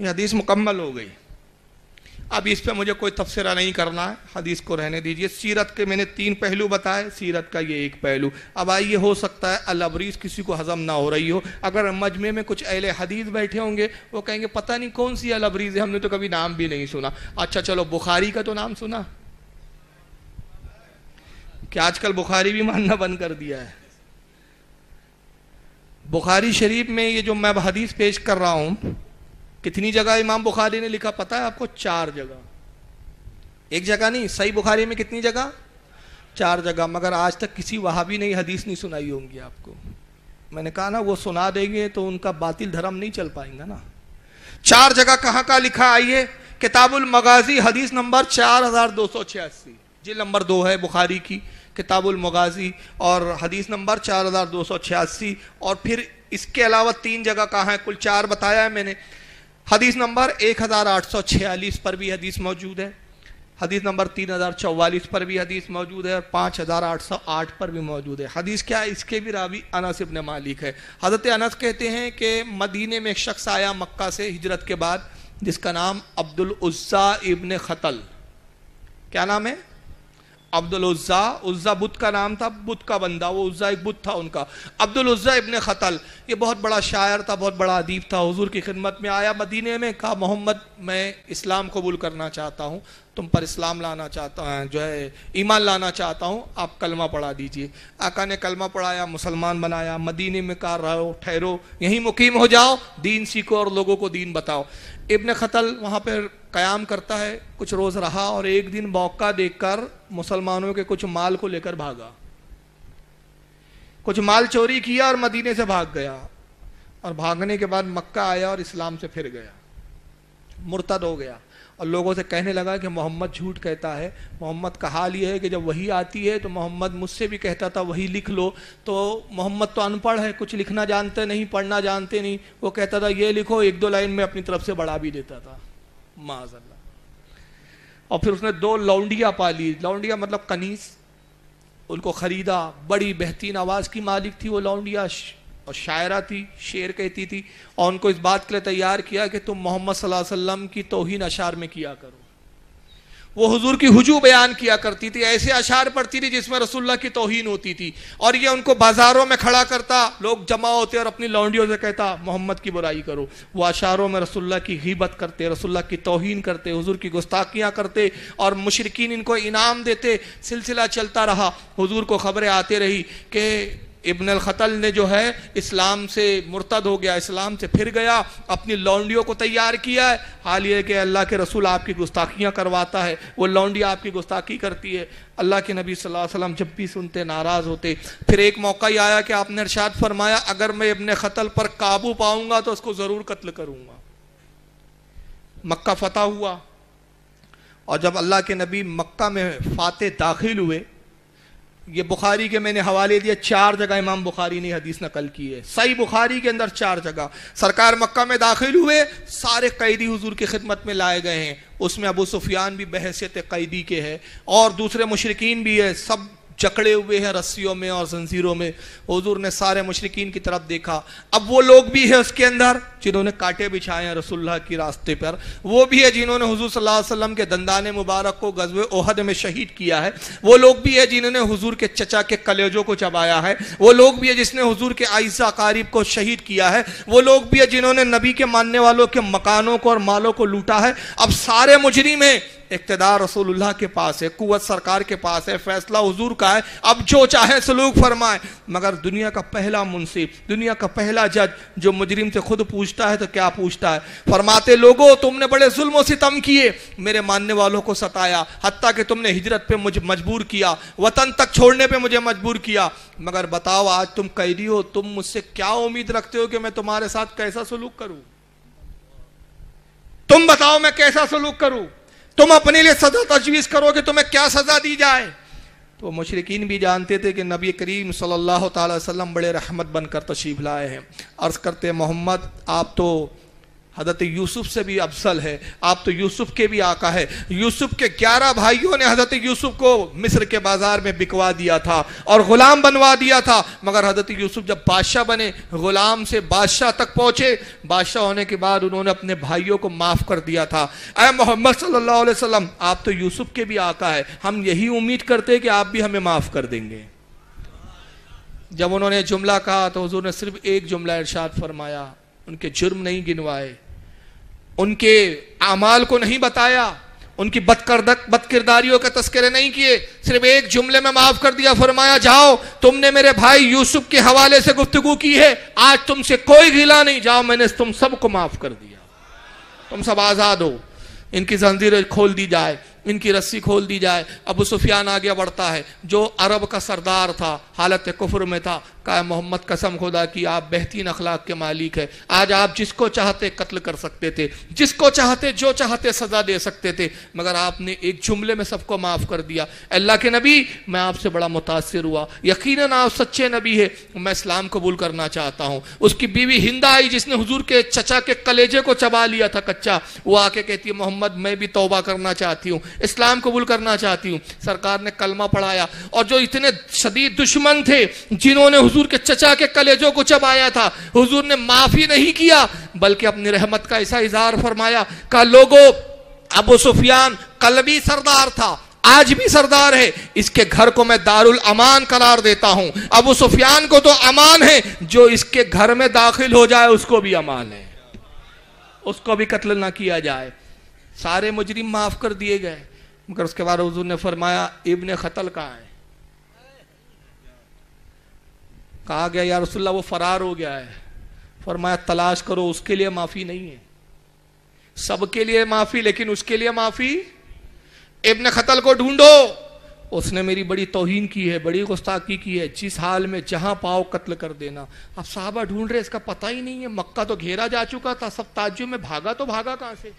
ये हदीस मुकम्मल हो गई अब इस पर मुझे कोई तबसरा नहीं करना है हदीस को रहने दीजिए सीरत के मैंने तीन पहलू बताए सीरत का ये एक पहलू अब आइए हो सकता है अलबरीज किसी को हजम ना हो रही हो अगर मजमे में कुछ अहले हदीस बैठे होंगे वो कहेंगे पता नहीं कौन सी अलबरीज है हमने तो कभी नाम भी नहीं सुना अच्छा चलो बुखारी का तो नाम सुना क्या आजकल बुखारी भी मानना बंद कर दिया है बुखारी शरीफ में ये जो मैं हदीस पेश कर रहा हूँ कितनी जगह इमाम बुखारी ने लिखा पता है आपको चार जगह एक जगह नहीं सही बुखारी में कितनी जगह चार जगह मगर आज तक किसी वहाबी ने हदीस नहीं सुनाई होंगी आपको मैंने कहा ना वो सुना देंगे तो उनका बातिल धर्म नहीं चल पाएंगा ना चार जगह कहाँ का लिखा आइए किताबुल मगाजी हदीस नंबर चार हजार दो सौ छियासी जी नंबर दो है बुखारी की किताबुल मगाजी और हदीस नंबर चार हजार दो सौ छियासी और फिर इसके अलावा तीन जगह कहाँ है कुल चार बताया है मैंने हदीस नंबर 1846 पर भी हदीस मौजूद है हदीस नंबर 3044 पर भी हदीस मौजूद है और 5808 पर भी मौजूद है हदीस क्या है इसके भी रावी अनस इबन मालिक है हज़रत अनस कहते हैं कि मदीने में एक शख्स आया मक्का से हिजरत के बाद जिसका नाम अब्दुल उज़्ज़ा इब्न ख़तल क्या नाम है अब्दुल उज़्ज़ा उज़्ज़ा बुद्ध का नाम था बुद्ध का बंदा वो उज़्ज़ा एक बुद्ध था उनका अब्दुल उज़्ज़ा इबन ख़तल ये बहुत बड़ा शायर था बहुत बड़ा अदीब था हुजूर की खिदमत में आया मदीने में कहा मोहम्मद मैं इस्लाम कबूल करना चाहता हूँ तुम पर इस्लाम लाना चाहता जो है ईमान लाना चाहता हूँ आप कलमा पढ़ा दीजिए आका ने कलमा पढ़ाया मुसलमान बनाया मदीने में कहा रहो ठहरो यहीं मुकीम हो जाओ दीन सीखो और लोगों को दीन बताओ इबन ख़तल वहाँ पर कयाम करता है कुछ रोज़ रहा और एक दिन मौका देखकर मुसलमानों के कुछ माल को लेकर भागा कुछ माल चोरी किया और मदीने से भाग गया और भागने के बाद मक्का आया और इस्लाम से फिर गया मुर्तद हो गया और लोगों से कहने लगा कि मोहम्मद झूठ कहता है मोहम्मद का हाल ये है कि जब वही आती है तो मोहम्मद मुझसे भी कहता था वही लिख लो तो मोहम्मद तो अनपढ़ है कुछ लिखना जानते नहीं पढ़ना जानते नहीं वो कहता था ये लिखो एक दो लाइन में अपनी तरफ से बढ़ा भी देता था माजल्ला और फिर उसने दो लौंडिया पाली लौंडिया मतलब कनीस उनको ख़रीदा बड़ी बेहतरीन आवाज़ की मालिक थी वो लौंडिया और शायरा थी शेर कहती थी और उनको इस बात के लिए तैयार किया कि तुम मोहम्मद वसल्लम की तोहिन अशार में किया करो वो हुजूर की हुजू बयान किया करती थी ऐसे अशार पढ़ती थी जिसमें रसुल्ला की तोहन होती थी और ये उनको बाजारों में खड़ा करता लोग जमा होते और अपनी लौंडियों से कहता मोहम्मद की बुराई करो वो अशारों में रसुल्ला की हिबत करते रसुल्ला की तोहन करते हुजूर की गुस्ताखियाँ करते और मुशरकिन इनको इनाम देते सिलसिला चलता रहा हजूर को खबरें आती रही कि इबन अलखतल ने जो है इस्लाम से मुर्तद हो गया इस्लाम से फिर गया अपनी लौंडियों को तैयार किया है हाल ये कि अल्लाह के रसूल आपकी गुस्ताखियाँ करवाता है वो लौंडी आपकी गुस्ताखी करती है अल्लाह के नबी सल्लल्लाहु अलैहि वसल्लम जब भी सुनते नाराज़ होते फिर एक मौका ही आया कि आपने इरशाद फरमाया अगर मैं इबन खतल पर काबू पाऊंगा तो उसको ज़रूर कत्ल करूँगा मक्का फतह हुआ और जब अल्लाह के नबी मक्का में फाते दाखिल हुए ये बुखारी के मैंने हवाले दिए चार जगह इमाम बुखारी ने हदीस नकल की है सही बुखारी के अंदर चार जगह सरकार मक्का में दाखिल हुए सारे कैदी हुजूर की खिदमत में लाए गए हैं उसमें अबू सुफियान भी बहसीत कैदी के है और दूसरे मुशरकिन भी है सब जकड़े हुए हैं रस्सियों में और जंजीरों में हजूर ने सारे मुशरकिन की तरफ देखा अब वो लोग भी हैं उसके अंदर जिन्होंने कांटे बिछाए हैं रसुल्ला के रास्ते पर वो भी है जिन्होंने हजूर सल्लाम के दंदान मुबारक को गजब ओहद में शहीद किया है वो लोग भी है जिन्होंने हजूर के चचा के कलेजों को चबाया है वो लोग भी है जिसने हजूर के आयसा अकारीब को शहीद किया है वो लोग भी है जिन्होंने नबी के मानने वालों के मकानों को और मालों को लूटा है अब सारे मुजरिम हैं इकतदार रसूलुल्लाह के पास है कुत सरकार के पास है फैसला हजूर का है अब जो चाहे सलूक फरमाए मगर दुनिया का पहला मुंशी दुनिया का पहला जज जो मुजरिम से खुद पूछता है तो क्या पूछता है फरमाते लोगो तुमने बड़े जुल्म सितम किए मेरे मानने वालों को सताया हती कि तुमने हिजरत पर मुझे मजबूर किया वतन तक छोड़ने पर मुझे मजबूर किया मगर बताओ आज तुम कैदी हो तुम मुझसे क्या उम्मीद रखते हो कि मैं तुम्हारे साथ कैसा सलूक करूं तुम बताओ मैं कैसा सलूक करूं तुम अपने लिए सजा तजवीज़ करोगे तुम्हें क्या सज़ा दी जाए तो मशरकिन भी जानते थे कि नबी करीम सल्लल्लाहु अलैहि बड़े रहमत बनकर तशीफ लाए हैं अर्ज़ करते मोहम्मद आप तो हजरत यूसुफ से भी अफसल है आप तो यूसुफ के भी आका है यूसुफ के ग्यारह भाइयों ने हजरत यूसुफ को मिस्र के बाजार में बिकवा दिया था और गुलाम बनवा दिया था मगर हजरत यूसुफ जब बादशाह बने गुलाम से बादशाह तक पहुंचे बादशाह होने के बाद उन्होंने अपने भाइयों को माफ़ कर दिया था अः मोहम्मद सल्लल्लाहु अलैहि वसल्लम आप तो यूसुफ के भी आका है हम यही उम्मीद करते हैं कि आप भी हमें माफ़ कर देंगे जब उन्होंने जुमला कहा तो हजूर ने सिर्फ एक जुमला इर्शाद फरमाया उनके जुर्म नहीं गिनवाए उनके अमाल को नहीं बताया उनकी बदकर्दक बदकिरदारियों का तस्करे नहीं किए सिर्फ एक जुमले में माफ कर दिया फरमाया जाओ तुमने मेरे भाई यूसुफ के हवाले से गुफ्तगु की है आज तुमसे कोई गिला नहीं जाओ मैंने तुम सबको माफ कर दिया तुम सब आज़ाद हो इनकी जंजीरें खोल दी जाए इनकी रस्सी खोल दी जाए अबू सुफियान आगे बढ़ता है जो अरब का सरदार था हालत कुफर में था का मोहम्मद कसम खुदा की आप बेहतरीन अखलाक के मालिक है आज आप जिसको चाहते कत्ल कर सकते थे जिसको चाहते जो चाहते सज़ा दे सकते थे मगर आपने एक जुमले में सबको माफ़ कर दिया अल्लाह के नबी मैं आपसे बड़ा मुतासर हुआ यकीन आप सच्चे नबी है मैं इस्लाम कबूल करना चाहता हूँ उसकी बीवी हिंदा आई जिसने हजूर के चचा के कलेजे को चबा लिया था कच्चा वो आके कहती है मोहम्मद मैं भी तोबा करना चाहती हूँ इस्लाम कबूल करना चाहती हूँ सरकार ने कलमा पढ़ाया और जो इतने शदीद दुश्मन थे जिन्होंने हुजूर के चचा के कलेजों को चबाया था हुजूर ने माफ़ी नहीं किया बल्कि अपनी रहमत का ऐसा इजहार फरमाया का लोगो अबू सुफियान कल भी सरदार था आज भी सरदार है इसके घर को मैं दारुल अमान करार देता हूं अबू सुफियान को तो अमान है जो इसके घर में दाखिल हो जाए उसको भी अमान है उसको भी कत्ल ना किया जाए सारे मुजरिम माफ कर दिए गए मगर उसके बाद हजूर ने फरमाया इबन खतल कहा है कहा गया यार रसुल्ला वो फरार हो गया है फरमाया तलाश करो उसके लिए माफी नहीं है सबके लिए माफी लेकिन उसके लिए माफी इबन खतल को ढूंढो उसने मेरी बड़ी तोहिन की है बड़ी गुस्ताखी की है जिस हाल में जहां पाओ कत्ल कर देना अब साहबा ढूंढ रहे इसका पता ही नहीं है मक्का तो घेरा जा चुका था सब ताज्जुब में भागा तो भागा कहां से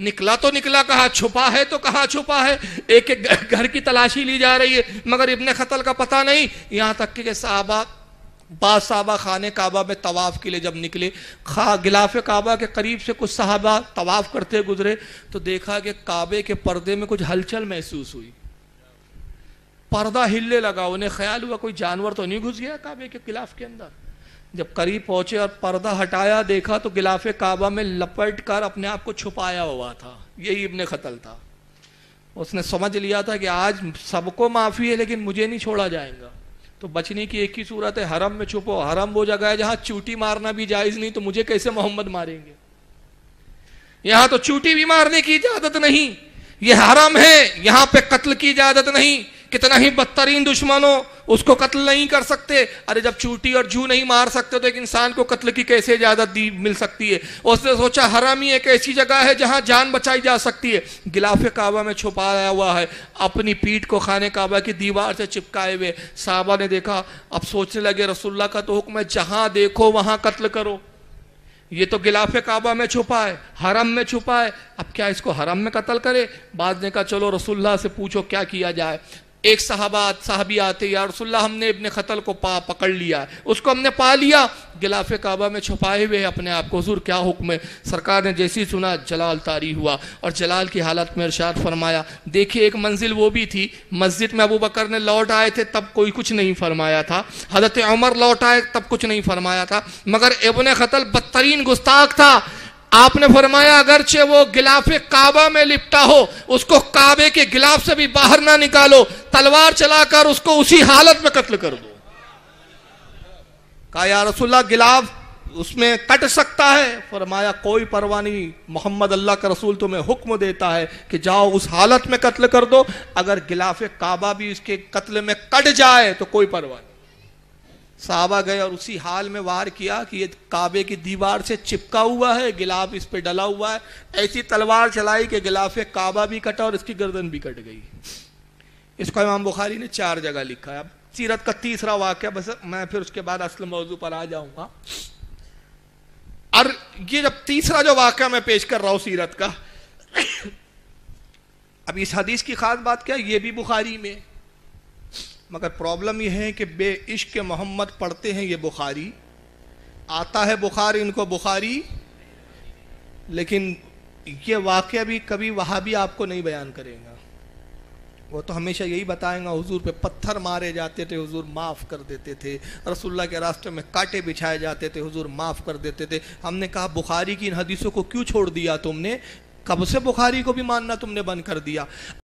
निकला तो निकला कहा छुपा है तो कहा छुपा है एक एक घर की तलाशी ली जा रही है मगर इबन खतल का पता नहीं यहाँ तक कि साहबा बाद साहबा खान काबा में तवाफ़ के लिए जब निकले खा गिलाफ काबा के करीब से कुछ साहबा तवाफ़ करते गुजरे तो देखा कि काबे के पर्दे में कुछ हलचल महसूस हुई पर्दा हिलने लगा उन्हें ख्याल हुआ कोई जानवर तो नहीं घुस गया काबे के खिलाफ के अंदर जब करीब पहुंचे और पर्दा हटाया देखा तो गिलाफे काबा में लपट कर अपने आप को छुपाया हुआ था यही इब्ने खतल था उसने समझ लिया था कि आज सबको माफ़ी है लेकिन मुझे नहीं छोड़ा जाएगा तो बचने की एक ही सूरत है हरम में छुपो हरम वो जगह है जहां चूटी मारना भी जायज़ नहीं तो मुझे कैसे मोहम्मद मारेंगे यहां तो चूटी भी मारने की इजाज़त नहीं ये हरम है यहां पे कत्ल की इजाज़त नहीं कितना ही बदतरीन दुश्मनों उसको कत्ल नहीं कर सकते अरे जब चूटी और जू नहीं मार सकते तो एक इंसान को कत्ल की कैसे इजाज़त दी मिल सकती है उसने सोचा हरामी एक ऐसी जगह है जहां जान बचाई जा सकती है गिलाफ काबा में छुपाया हुआ है अपनी पीठ को खाने काबा की दीवार से चिपकाए हुए साहबा ने देखा अब सोचने लगे रसुल्ला का तो हुक्म है जहां देखो वहां कत्ल करो ये तो गिलाफ काबा में छुपा है हरम में छुपा है अब क्या इसको हरम में कत्ल करे बाद ने कहा चलो रसुल्ला से पूछो क्या किया जाए एक साहबा साहबी आते या हमने इबन ख़तल को पा पकड़ लिया उसको हमने पा लिया गिलाफ काबा में छुपाए हुए अपने आप को हजूर क्या हुक्म है सरकार ने जैसी सुना जलाल तारी हुआ और जलाल की हालत में इर्शाद फरमाया देखिए एक मंजिल वो भी थी मस्जिद में अबू बकर ने लौट आए थे तब कोई कुछ नहीं फरमाया था हज़रत उमर लौट आए तब कुछ नहीं फरमाया था मगर इबन ख़तल बदतरीन गुस्ताख था आपने फरमाया अगरचे वो गिलाफ काबा में लिपटा हो उसको काबे के गिलाफ से भी बाहर ना निकालो तलवार चलाकर उसको उसी हालत में कत्ल कर दो कहा या रसुल्ला गिलाफ उसमें कट सकता है फरमाया कोई परवाह नहीं मोहम्मद अल्लाह का रसूल तुम्हें हुक्म देता है कि जाओ उस हालत में कत्ल कर दो अगर गिलाफ काबा भी इसके कत्ल में कट जाए तो कोई परवाह नहीं साहबा गए और उसी हाल में वार किया कि ये काबे की दीवार से चिपका हुआ है गिलाफ इस पे डला हुआ है ऐसी तलवार चलाई कि गिलाफ काबा भी कटा और इसकी गर्दन भी कट गई इसको इमाम बुखारी ने चार जगह लिखा है अब सीरत का तीसरा वाक्य बस मैं फिर उसके बाद असल मौजू पर आ जाऊंगा और ये जब तीसरा जो वाक्य मैं पेश कर रहा हूं सीरत का अब इस हदीस की खास बात क्या ये भी बुखारी में मगर प्रॉब्लम यह है कि बे इश्क मोहम्मद पढ़ते हैं ये बुखारी आता है बुखार इनको बुखारी लेकिन ये वाक़ भी कभी वहाँ भी आपको नहीं बयान करेगा वो तो हमेशा यही बताएंगा हुजूर पे पत्थर मारे जाते थे हुजूर माफ़ कर देते थे रसुल्ला के रास्ते में कांटे बिछाए जाते थे हुजूर माफ़ कर देते थे हमने कहा बुखारी की इन हदीसों को क्यों छोड़ दिया तुमने कब से बुखारी को भी मानना तुमने बंद कर दिया